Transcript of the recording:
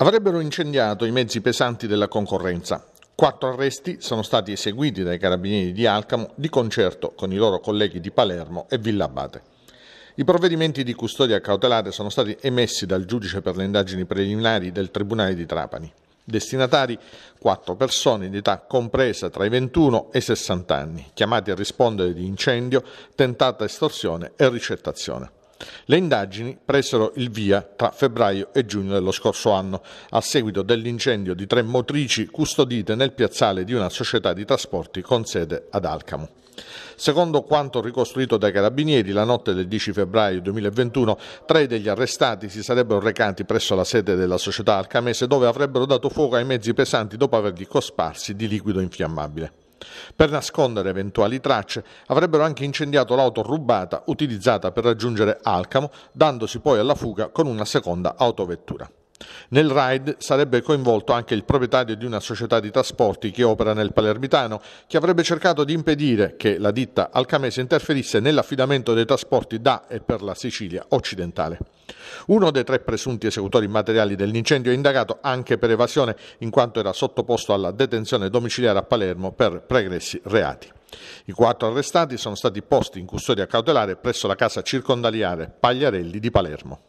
Avrebbero incendiato i mezzi pesanti della concorrenza. Quattro arresti sono stati eseguiti dai carabinieri di Alcamo di concerto con i loro colleghi di Palermo e Villa Abate. I provvedimenti di custodia cautelare sono stati emessi dal giudice per le indagini preliminari del Tribunale di Trapani. Destinatari quattro persone di età compresa tra i 21 e i 60 anni, chiamati a rispondere di incendio, tentata estorsione e ricettazione. Le indagini presero il via tra febbraio e giugno dello scorso anno, a seguito dell'incendio di tre motrici custodite nel piazzale di una società di trasporti con sede ad Alcamo. Secondo quanto ricostruito dai carabinieri, la notte del 10 febbraio 2021 tre degli arrestati si sarebbero recati presso la sede della società alcamese dove avrebbero dato fuoco ai mezzi pesanti dopo averli cosparsi di liquido infiammabile. Per nascondere eventuali tracce avrebbero anche incendiato l'auto rubata utilizzata per raggiungere Alcamo, dandosi poi alla fuga con una seconda autovettura. Nel raid sarebbe coinvolto anche il proprietario di una società di trasporti che opera nel Palermitano, che avrebbe cercato di impedire che la ditta alcamese interferisse nell'affidamento dei trasporti da e per la Sicilia occidentale. Uno dei tre presunti esecutori materiali dell'incendio è indagato anche per evasione in quanto era sottoposto alla detenzione domiciliare a Palermo per pregressi reati. I quattro arrestati sono stati posti in custodia cautelare presso la casa circondaliare Pagliarelli di Palermo.